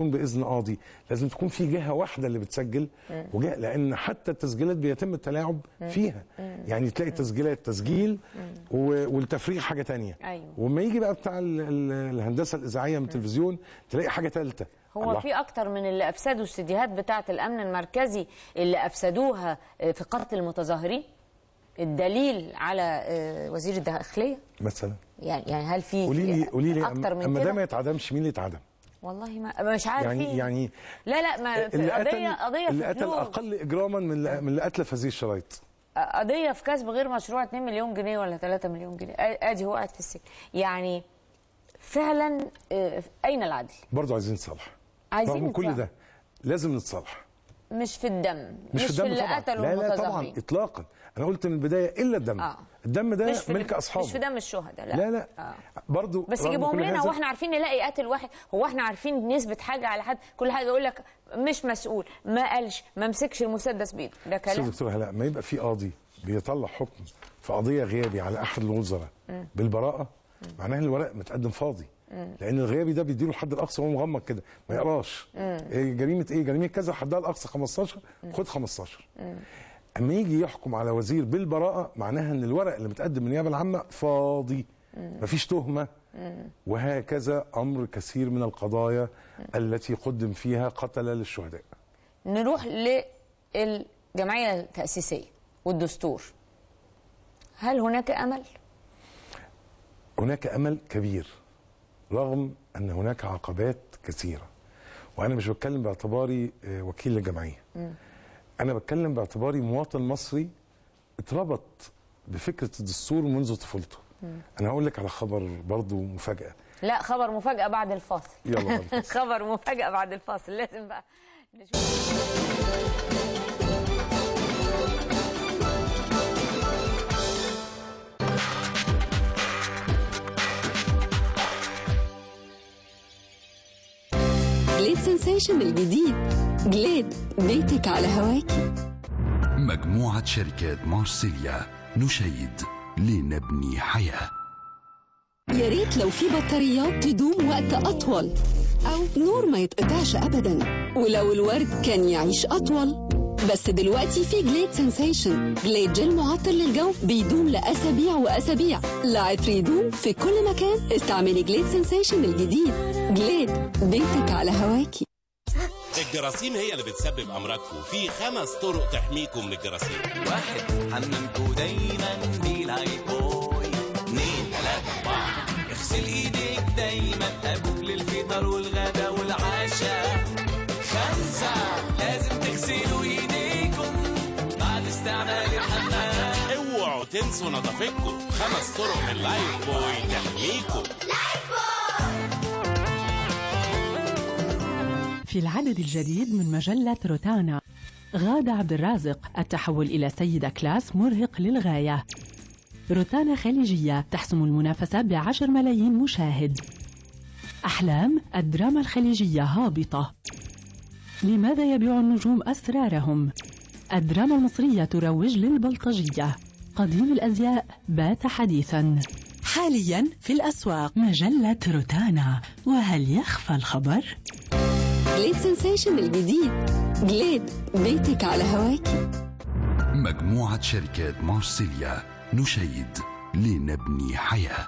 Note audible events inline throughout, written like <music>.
تكون باذن قاضي لازم تكون في جهه واحده اللي بتسجل وجهة لان حتى التسجيلات بيتم التلاعب فيها يعني تلاقي تسجيلات تسجيل والتفريغ حاجه ثانيه أيوة. وما يجي بقى بتاع الهندسه الاذاعيه من التلفزيون تلاقي حاجه ثالثه هو الله. في اكتر من اللي افسدوا استديوهات بتاعه الامن المركزي اللي افسدوها آه، في قتل المتظاهرين الدليل على آه، وزير الداخليه مثلا يعني،, يعني هل في قولي لي قولي لي اما ده ما يتعدمش مين اللي يتعدم والله ما مش عارف يعني يعني لا لا ما اللي قضيه قضيه اللي قتل اقل اجراما من من اللي قتل في هذه الشرايط قضيه في كسب غير مشروع 2 مليون جنيه ولا 3 مليون جنيه ادي هو قاعد في السجن يعني فعلا آه، اين العدل برضه عايزين نتصالح عايزين رغم كل ده لازم نتصالح مش في الدم مش, مش في, الدم اللي قتلوا لا لا طبعا اطلاقا انا قلت من البدايه الا الدم آه. الدم ده مش ملك اصحابه مش في دم الشهداء لا لا لا آه. برضو بس يجيبهم لنا هو احنا عارفين نلاقي قاتل واحد هو احنا عارفين نسبه حاجه على حد كل حاجه يقول لك مش مسؤول ما قالش ما مسكش المسدس بيده ده كلام دكتور هلا ما يبقى في قاضي بيطلع حكم في قضيه غيابي على احد الوزراء بالبراءه معناها الورق متقدم فاضي آه. لان الغيابي ده بيديله الحد الاقصى وهو مغمض كده ما آه. يقراش آه. إيه جريمه ايه جريمه كذا حدها الاقصى 15 خد 15 اما يجي يحكم على وزير بالبراءه معناها ان الورق اللي متقدم من النيابه العامه فاضي مفيش تهمه وهكذا امر كثير من القضايا التي قدم فيها قتل للشهداء نروح للجمعيه التاسيسيه والدستور هل هناك امل هناك امل كبير رغم ان هناك عقبات كثيره وانا مش بتكلم باعتباري آه، وكيل الجمعيه انا بتكلم باعتباري مواطن مصري اتربط بفكره الدستور منذ طفولته انا هقول لك على خبر برضه مفاجاه لا خبر مفاجاه بعد الفاصل يلا <laughs> خبر مفاجاه بعد الفاصل لازم بقى نشوف سنسيشن الجديد جليد بيتك على هواكي مجموعة شركات مارسيليا نشيد لنبني حياة يا ريت لو في بطاريات تدوم وقت أطول أو نور ما يتقطعش أبدا ولو الورد كان يعيش أطول بس دلوقتي في جليد سنسيشن جليد جل معطر للجو بيدوم لأسابيع وأسابيع لا عطر يدوم في كل مكان استعملي جليد سنسيشن الجديد جليد بيتك على هواكي الجراثيم هي اللي بتسبب امراضكم في خمس طرق تحميكم من الجراثيم واحد حمامكم دايما بيلعبوا اوعوا تنسوا نظافتكم خمس طرق اللايف بوي تحميكم في العدد الجديد من مجلة روتانا غادة عبد الرازق التحول إلى سيدة كلاس مرهق للغاية روتانا خليجية تحسم المنافسة بعشر ملايين مشاهد أحلام الدراما الخليجية هابطة لماذا يبيع النجوم أسرارهم؟ الدراما المصرية تروج للبلطجية قديم الأزياء بات حديثا حاليا في الأسواق مجلة روتانا وهل يخفى الخبر؟ جليد سنسيشن الجديد جليد بيتك على هواكي مجموعة شركات مارسيليا نشيد لنبني حياه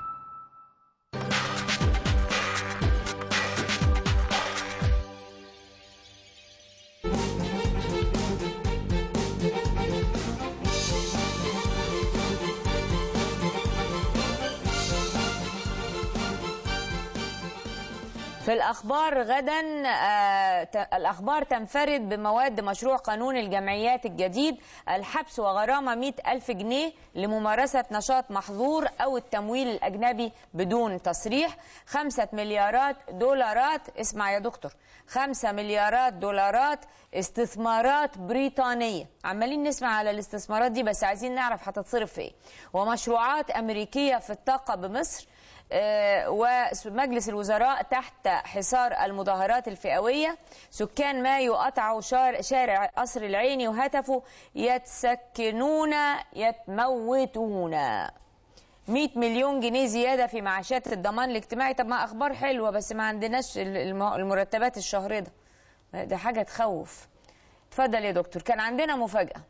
في الأخبار غدا آه، الأخبار تنفرد بمواد مشروع قانون الجمعيات الجديد الحبس وغرامة 100 ألف جنيه لممارسة نشاط محظور أو التمويل الأجنبي بدون تصريح 5 مليارات دولارات اسمع يا دكتور 5 مليارات دولارات استثمارات بريطانية عمالين نسمع على الاستثمارات دي بس عايزين نعرف هتتصرف في ايه ومشروعات أمريكية في الطاقة بمصر آه، ومجلس الوزراء تحت حصار المظاهرات الفئوية سكان مايو قطعوا شارع قصر العيني وهتفوا يتسكنون يتموتون 100 مليون جنيه زيادة في معاشات الضمان الاجتماعي طب ما أخبار حلوة بس ما عندناش المرتبات الشهر ده ده حاجة تخوف اتفضل يا دكتور كان عندنا مفاجأة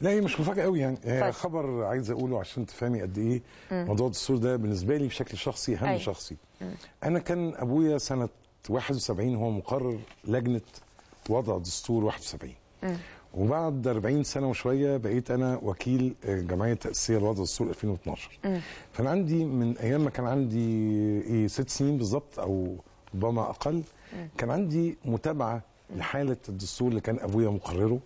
لا هي مش مفاجاه قوي يعني هي طيب. خبر عايز اقوله عشان تفهمي قد ايه موضوع الدستور ده بالنسبه لي بشكل شخصي هم أي. أيوه. شخصي م. انا كان ابويا سنه 71 هو مقرر لجنه وضع دستور 71 م. وبعد 40 سنه وشويه بقيت انا وكيل آه، جمعيه تاسيس وضع الدستور 2012 م. فانا عندي من ايام ما كان عندي ايه ست سنين بالظبط او ربما اقل م. كان عندي متابعه لحاله الدستور اللي كان ابويا مقرره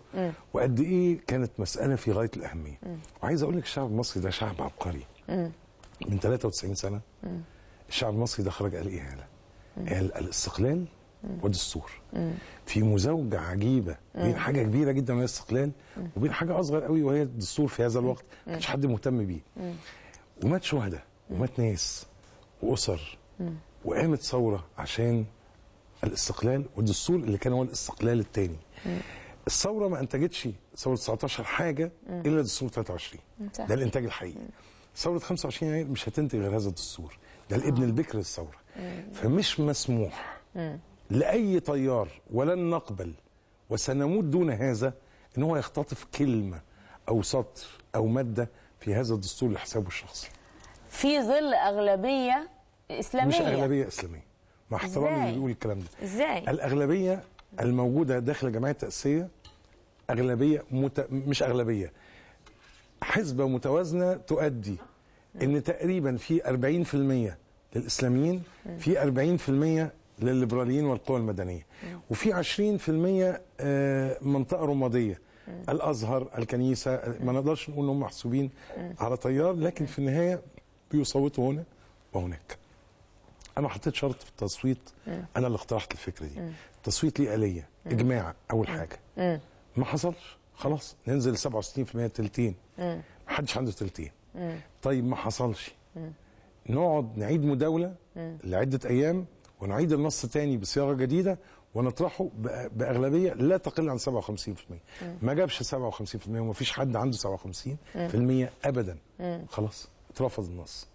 وقد ايه كانت مساله في غايه الاهميه وعايز اقول لك الشعب المصري ده شعب عبقري من 93 سنه الشعب المصري ده خرج قال ايه هلا قال الاستقلال والدستور في مزاوجه عجيبه بين حاجه كبيره جدا وهي الاستقلال وبين حاجه اصغر قوي وهي الدستور في هذا الوقت ما كانش حد مهتم بيه ومات شهداء ومات ناس واسر وقامت ثوره عشان الاستقلال والدستور اللي كان هو الاستقلال الثاني الثوره ما انتجتش ثوره 19 حاجه الا دستور 23 ده الانتاج الحقيقي ثوره 25 يناير مش هتنتج غير هذا الدستور ده آه. الابن البكر للثوره فمش مسموح لاي طيار ولن نقبل وسنموت دون هذا ان هو يختطف كلمه او سطر او ماده في هذا الدستور لحسابه الشخصي في ظل اغلبيه اسلاميه مش اغلبيه اسلاميه مع احترامي اللي بيقول الكلام ده ازاي الاغلبيه الموجوده داخل الجمعيه التاسيسيه اغلبيه مت... مش اغلبيه حسبه متوازنه تؤدي ان تقريبا في 40% للاسلاميين في 40% للليبراليين والقوى المدنيه وفي 20% آه، منطقه رماديه الازهر الكنيسه ما نقدرش نقول انهم محسوبين على طيار لكن في النهايه بيصوتوا هنا وهناك انا حطيت شرط في التصويت انا اللي اقترحت الفكره دي التصويت ليه اليه اجماع اول حاجه ما حصلش خلاص ننزل 67% تلتين حدش عنده تلتين طيب ما حصلش نقعد نعيد مداوله لعده ايام ونعيد النص تاني بصياغه جديده ونطرحه باغلبيه لا تقل عن 57% م. ما جابش 57% وما فيش حد عنده 57% ابدا خلاص اترفض النص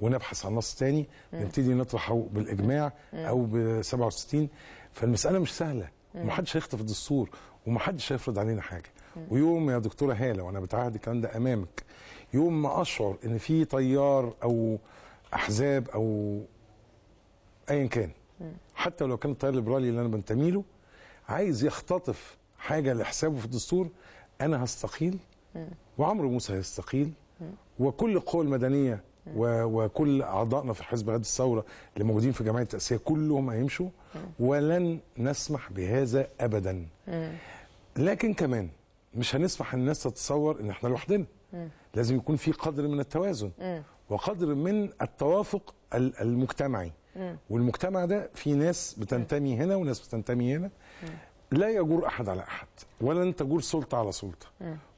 ونبحث عن نص تاني نبتدي نطرحه بالاجماع او ب 67 فالمساله مش سهله ومحدش هيخطف الدستور ومحدش هيفرض علينا حاجه ويوم يا دكتوره هاله وانا بتعهد الكلام ده امامك يوم ما اشعر ان في تيار او احزاب او ايا كان حتى لو كان التيار الليبرالي اللي انا بنتمي له عايز يختطف حاجه لحسابه في الدستور انا هستقيل وعمرو موسى هيستقيل وكل القوى المدنيه وكل اعضائنا في حزب غد الثوره اللي موجودين في جمعيه التاسيه كلهم هيمشوا ولن نسمح بهذا ابدا لكن كمان مش هنسمح الناس تتصور ان احنا لوحدنا لازم يكون في قدر من التوازن وقدر من التوافق المجتمعي والمجتمع ده في ناس بتنتمي هنا وناس بتنتمي هنا لا يجور احد على احد ولن تجور سلطه على سلطه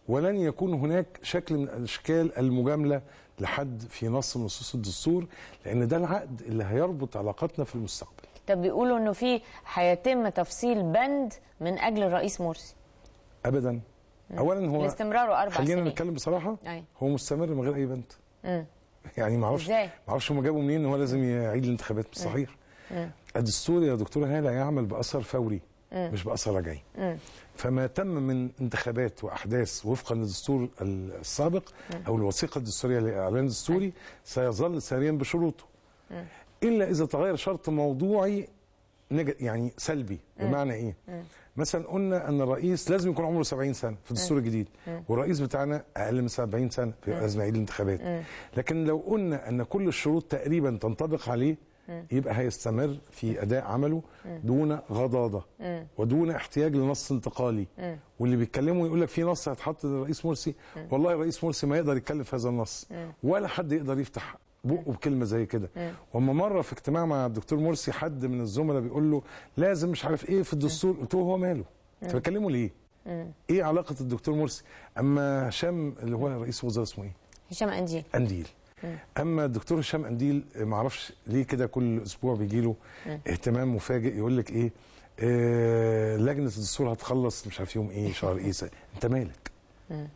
ولن يكون هناك شكل من اشكال المجامله لحد في نص من نصوص الدستور لان ده العقد اللي هيربط علاقاتنا في المستقبل طب بيقولوا انه في هيتم تفصيل بند من اجل الرئيس مرسي ابدا مم. اولا هو استمراره اربع خلينا سنين خلينا نتكلم بصراحه أي. هو مستمر من غير اي بند مم. يعني ما اعرفش ما اعرفش هم جابوا منين ان هو لازم يعيد الانتخابات صحيح الدستور يا دكتوره هاله يعمل باثر فوري إيه. مش باثر جاي إيه. فما تم من انتخابات واحداث وفقا للدستور السابق إيه. او الوثيقه الدستوريه للاعلان الدستوري سيظل ساريا بشروطه الا اذا تغير شرط موضوعي يعني سلبي بمعنى ايه مثلا قلنا ان الرئيس لازم يكون عمره 70 سنه في الدستور الجديد والرئيس بتاعنا اقل من 70 سنه في لازم يعيد الانتخابات لكن لو قلنا ان كل الشروط تقريبا تنطبق عليه يبقى هيستمر في اداء عمله دون غضاضه ودون احتياج لنص انتقالي واللي بيتكلموا يقول لك في نص هيتحط للرئيس مرسي والله الرئيس مرسي ما يقدر يتكلم في هذا النص ولا حد يقدر يفتح بقه بكلمه زي كده واما مره في اجتماع مع الدكتور مرسي حد من الزملاء بيقول له لازم مش عارف ايه في الدستور قلت له هو ماله انت بتكلمه ليه ايه علاقه الدكتور مرسي اما هشام اللي هو رئيس وزراء اسمه ايه هشام انديل انديل اما الدكتور هشام قنديل آه، ما اعرفش ليه كده كل اسبوع بيجي له اهتمام مفاجئ يقول لك ايه آه لجنه الدستور هتخلص مش عارف يوم ايه شهر ايه انت مالك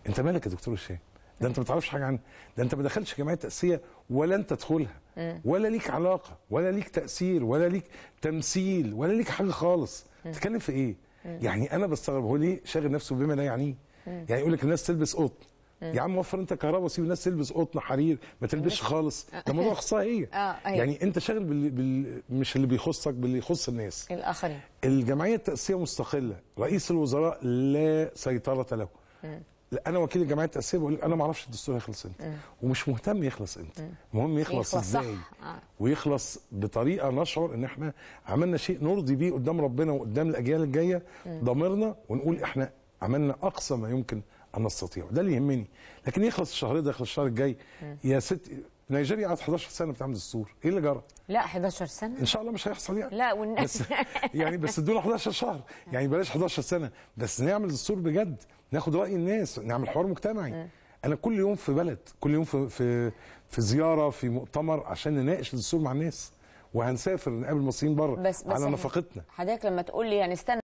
انت مالك يا دكتور هشام ده انت ما تعرفش حاجه عنه ده انت ما دخلتش جمعيه تاسيسيه ولا انت تدخلها ولا ليك علاقه ولا ليك تاثير ولا ليك تمثيل ولا ليك حاجه خالص تتكلم في ايه يعني انا بستغرب هو ليه شاغل نفسه بما لا يعنيه يعني يقول لك الناس تلبس قطن آه. يا عم وفر انت كهرباء وسيب الناس تلبس قطن حرير ما تلبسش خالص ده موضوع اخصائيه آه, إيه؟ آه، أيوه. يعني انت شاغل بال... بال... مش اللي بيخصك باللي يخص الناس الاخرين الجمعيه التاسيسيه مستقله رئيس الوزراء لا سيطره له آه. لا انا وكيل الجمعيه التاسيسيه بقول لك انا ما اعرفش الدستور هيخلص امتى ومش مهتم يخلص امتى المهم يخلص, يخلص ازاي ويخلص بطريقه نشعر ان احنا عملنا شيء نرضي بيه قدام ربنا وقدام الاجيال الجايه ضميرنا ونقول احنا عملنا اقصى ما يمكن انا استطيع ده اللي يهمني لكن يخلص الشهر ده يخلص الشهر الجاي يا ست نيجيريا قعدت 11 سنه بتعمل السور ايه اللي جرى لا 11 سنه ان شاء الله مش هيحصل يعني لا والناس بس <laughs> يعني بس ادونا 11 شهر يعني بلاش 11 سنه بس نعمل السور بجد ناخد راي الناس نعمل حوار مجتمعي انا كل يوم في بلد كل يوم في في, في زياره في مؤتمر عشان نناقش الدستور مع الناس وهنسافر نقابل مصريين بره على يعني نفقتنا حضرتك لما تقول لي يعني استنى